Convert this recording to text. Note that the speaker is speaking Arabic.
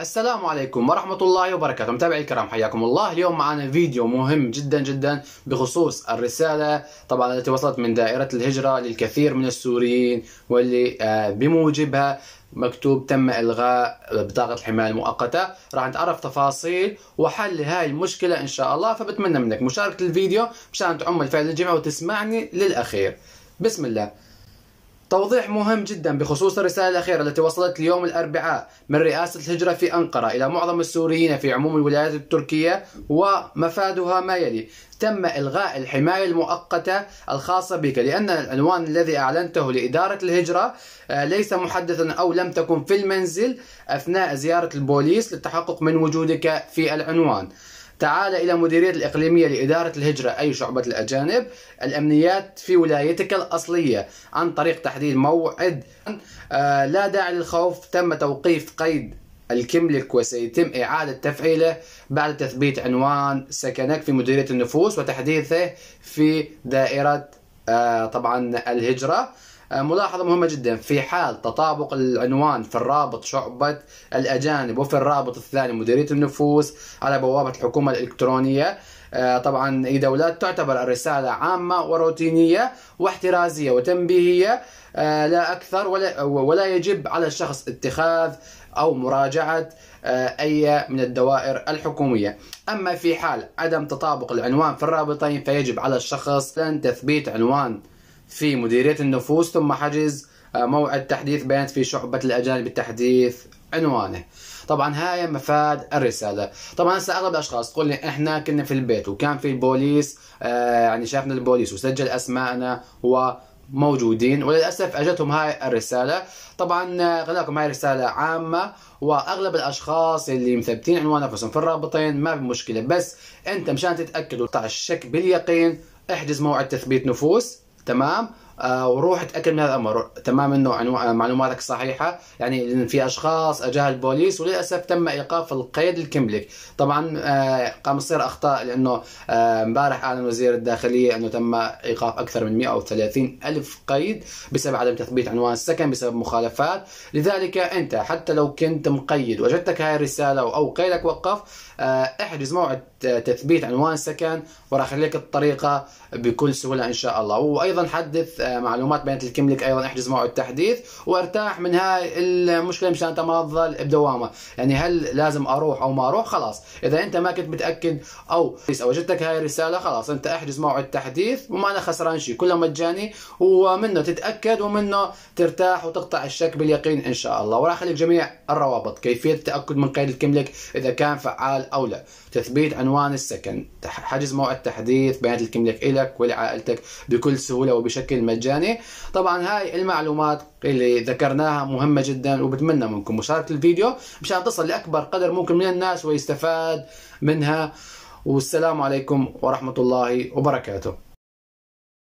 السلام عليكم ورحمة الله وبركاته متابعي الكرام حياكم الله اليوم معنا فيديو مهم جدا جدا بخصوص الرسالة طبعا التي وصلت من دائرة الهجرة للكثير من السوريين واللي آه، بموجبها مكتوب تم إلغاء بطاقة الحماية المؤقتة راح نتعرف تفاصيل وحل هاي المشكلة إن شاء الله فبتمنى منك مشاركة الفيديو مشان تعم الفعل الجميع وتسمعني للأخير بسم الله توضيح مهم جدا بخصوص الرسالة الأخيرة التي وصلت اليوم الأربعاء من رئاسة الهجرة في أنقرة إلى معظم السوريين في عموم الولايات التركية ومفادها ما يلي تم إلغاء الحماية المؤقتة الخاصة بك لأن العنوان الذي أعلنته لإدارة الهجرة آه، ليس محدثا أو لم تكن في المنزل أثناء زيارة البوليس للتحقق من وجودك في العنوان تعال إلى مديرية الإقليمية لإدارة الهجرة أي شعبة الأجانب الأمنيات في ولايتك الأصلية عن طريق تحديد موعد آه، لا داعي للخوف تم توقيف قيد الكملك وسيتم إعادة تفعيله بعد تثبيت عنوان سكنك في مديرية النفوس وتحديثه في دائرة آه، طبعا الهجرة آه، ملاحظة مهمة جدا في حال تطابق العنوان في الرابط شعبة الأجانب وفي الرابط الثاني مديرية النفوس على بوابة الحكومة الإلكترونية آه، طبعا اي دولات تعتبر الرسالة عامة وروتينية واحترازية وتنبيهية آه، لا أكثر ولا, ولا يجب على الشخص اتخاذ أو مراجعة أي من الدوائر الحكومية أما في حال عدم تطابق العنوان في الرابطين فيجب على الشخص أن تثبيت عنوان في مديرية النفوس ثم حجز آه، موعد تحديث بيانات في شعبة الأجانب التحديث عنوانه طبعا هاي مفاد الرساله طبعا هسه اغلب الاشخاص تقول لي احنا كنا في البيت وكان في البوليس آه، يعني شافنا البوليس وسجل اسماءنا وموجودين وللاسف اجتهم هاي الرساله طبعا غلاكم آه، هاي رساله عامه واغلب الاشخاص اللي مثبتين عنوان نفسهم في الرابطين ما في مشكله بس انت مشان تتاكد وتطلع الشك باليقين احجز موعد تثبيت نفوس تمام آه وروح اتاكد من هذا الامر تمام انه آه، معلوماتك صحيحه يعني في اشخاص اجاها البوليس وللاسف تم ايقاف القيد الكملك طبعا آه قام تصير اخطاء لانه آه، امبارح آه اعلن وزير الداخليه انه تم ايقاف اكثر من 130 الف قيد بسبب عدم تثبيت عنوان السكن بسبب مخالفات لذلك انت حتى لو كنت مقيد وجدتك هاي الرساله او قيدك وقف آه، احجز موعد آه، تثبيت عنوان سكن وراح اخليك الطريقه بكل سهوله ان شاء الله وايضا حدث آه، معلومات بيانات الكملك ايضا احجز موعد تحديث وارتاح من هاي المشكله مشان انت ما تظل بدوامه يعني هل لازم اروح او ما اروح خلاص اذا انت ما كنت متاكد او وجدتك هاي الرساله خلاص انت احجز موعد تحديث وما انا خسران شيء كله مجاني ومنه تتاكد ومنه ترتاح وتقطع الشك باليقين ان شاء الله وراح اخليك جميع الروابط كيفيه التاكد من قيد الكملك اذا كان فعال أو لا تثبيت عنوان السكن حجز موعد تحديث بيانات الكملك لك ولعائلتك بكل سهولة وبشكل مجاني طبعا هاي المعلومات اللي ذكرناها مهمة جدا وبتمنى منكم مشاركة الفيديو مشان تصل لأكبر قدر ممكن من الناس ويستفاد منها والسلام عليكم ورحمة الله وبركاته